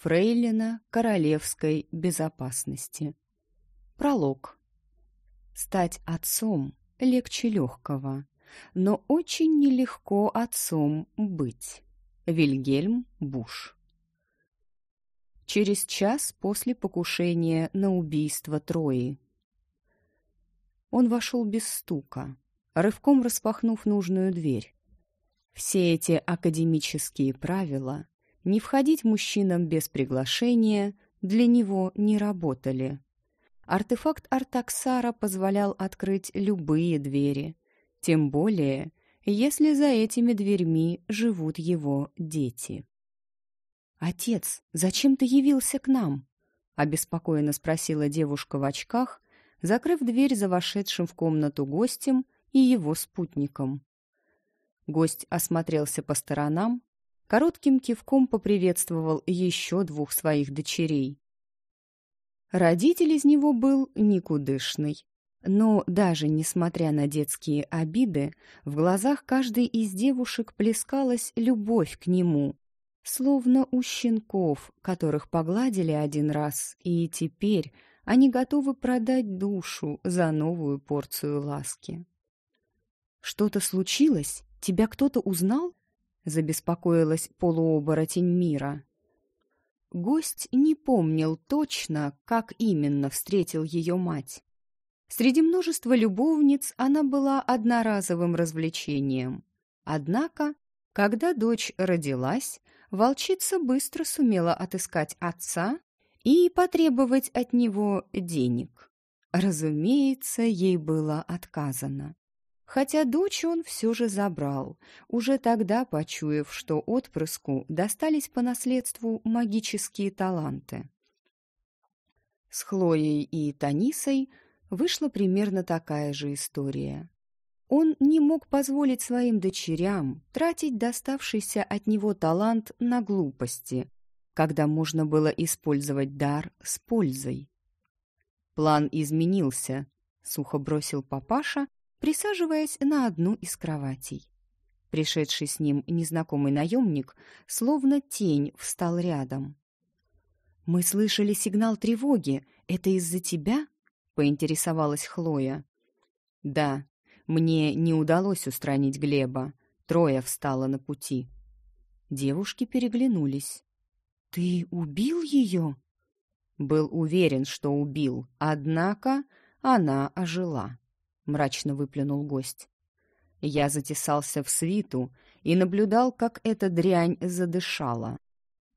Фрейлина королевской безопасности. Пролог. Стать отцом легче легкого, но очень нелегко отцом быть. Вильгельм Буш. Через час после покушения на убийство Трои. Он вошел без стука, рывком распахнув нужную дверь. Все эти академические правила не входить мужчинам без приглашения для него не работали. Артефакт Артаксара позволял открыть любые двери, тем более, если за этими дверьми живут его дети. «Отец, зачем ты явился к нам?» — обеспокоенно спросила девушка в очках, закрыв дверь за вошедшим в комнату гостем и его спутником. Гость осмотрелся по сторонам, коротким кивком поприветствовал еще двух своих дочерей. Родитель из него был никудышный. Но даже несмотря на детские обиды, в глазах каждой из девушек плескалась любовь к нему, словно у щенков, которых погладили один раз, и теперь они готовы продать душу за новую порцию ласки. «Что-то случилось? Тебя кто-то узнал?» забеспокоилась полуоборотень мира. Гость не помнил точно, как именно встретил ее мать. Среди множества любовниц она была одноразовым развлечением. Однако, когда дочь родилась, волчица быстро сумела отыскать отца и потребовать от него денег. Разумеется, ей было отказано хотя дочь он все же забрал, уже тогда почуяв, что отпрыску достались по наследству магические таланты. С Хлоей и Танисой вышла примерно такая же история. Он не мог позволить своим дочерям тратить доставшийся от него талант на глупости, когда можно было использовать дар с пользой. План изменился, — сухо бросил папаша, присаживаясь на одну из кроватей. Пришедший с ним незнакомый наемник словно тень встал рядом. «Мы слышали сигнал тревоги. Это из-за тебя?» — поинтересовалась Хлоя. «Да, мне не удалось устранить Глеба. Трое встало на пути». Девушки переглянулись. «Ты убил ее?» Был уверен, что убил, однако она ожила. — мрачно выплюнул гость. Я затесался в свиту и наблюдал, как эта дрянь задышала.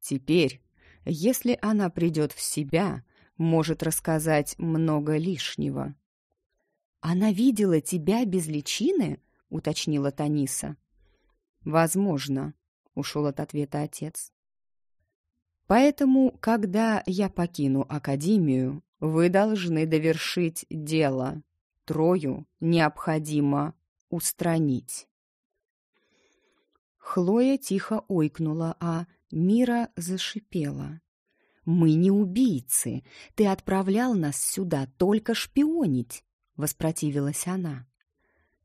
Теперь, если она придет в себя, может рассказать много лишнего. «Она видела тебя без личины?» — уточнила Таниса. «Возможно», — ушел от ответа отец. «Поэтому, когда я покину Академию, вы должны довершить дело». Трою необходимо устранить. Хлоя тихо ойкнула, а Мира зашипела. «Мы не убийцы. Ты отправлял нас сюда только шпионить», — воспротивилась она.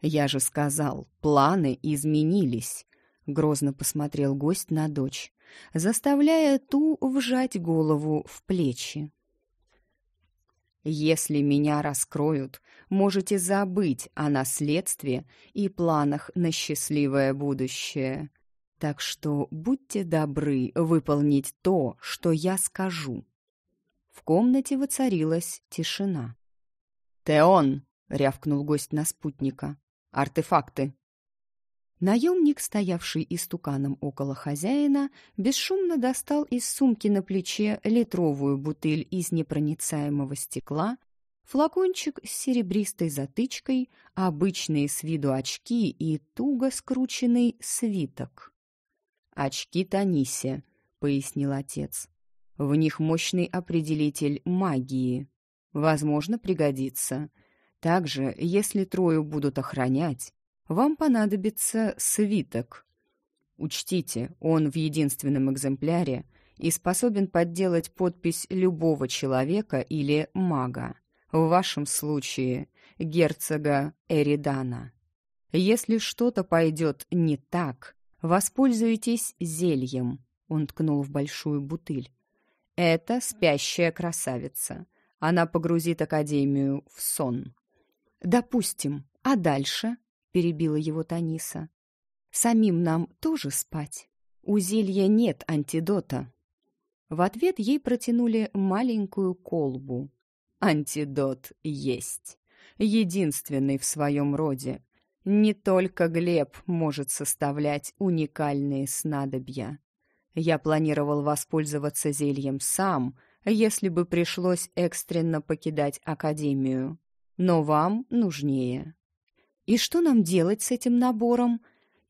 «Я же сказал, планы изменились», — грозно посмотрел гость на дочь, заставляя ту вжать голову в плечи. Если меня раскроют, можете забыть о наследстве и планах на счастливое будущее. Так что будьте добры выполнить то, что я скажу». В комнате воцарилась тишина. «Теон!» — рявкнул гость на спутника. «Артефакты!» Наемник, стоявший истуканом около хозяина, бесшумно достал из сумки на плече литровую бутыль из непроницаемого стекла, флакончик с серебристой затычкой, обычные с виду очки и туго скрученный свиток. «Очки Танисе», — пояснил отец. «В них мощный определитель магии. Возможно, пригодится. Также, если Трою будут охранять, вам понадобится свиток. Учтите, он в единственном экземпляре и способен подделать подпись любого человека или мага, в вашем случае герцога Эридана. Если что-то пойдет не так, воспользуйтесь зельем, он ткнул в большую бутыль. Это спящая красавица. Она погрузит Академию в сон. Допустим, а дальше? — перебила его Таниса. «Самим нам тоже спать? У зелья нет антидота». В ответ ей протянули маленькую колбу. «Антидот есть. Единственный в своем роде. Не только Глеб может составлять уникальные снадобья. Я планировал воспользоваться зельем сам, если бы пришлось экстренно покидать Академию. Но вам нужнее». И что нам делать с этим набором?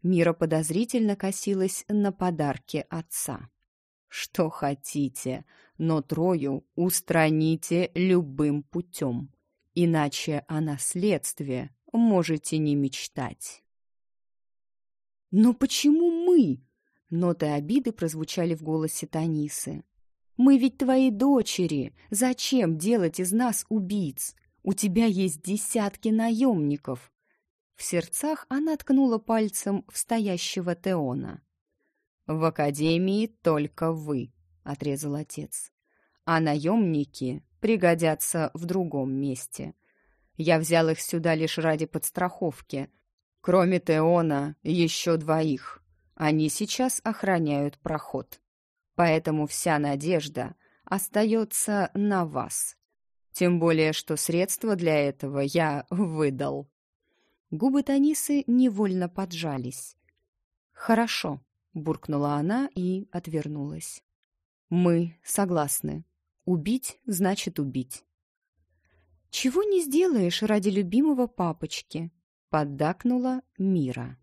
Мира подозрительно косилась на подарки отца. Что хотите, но Трою устраните любым путем. Иначе о наследстве можете не мечтать. «Но почему мы?» Ноты обиды прозвучали в голосе Танисы. «Мы ведь твои дочери. Зачем делать из нас убийц? У тебя есть десятки наемников. В сердцах она ткнула пальцем в стоящего Теона. «В академии только вы», — отрезал отец. «А наемники пригодятся в другом месте. Я взял их сюда лишь ради подстраховки. Кроме Теона, еще двоих. Они сейчас охраняют проход. Поэтому вся надежда остается на вас. Тем более, что средства для этого я выдал». Губы Танисы невольно поджались. «Хорошо», — буркнула она и отвернулась. «Мы согласны. Убить значит убить». «Чего не сделаешь ради любимого папочки?» — поддакнула Мира.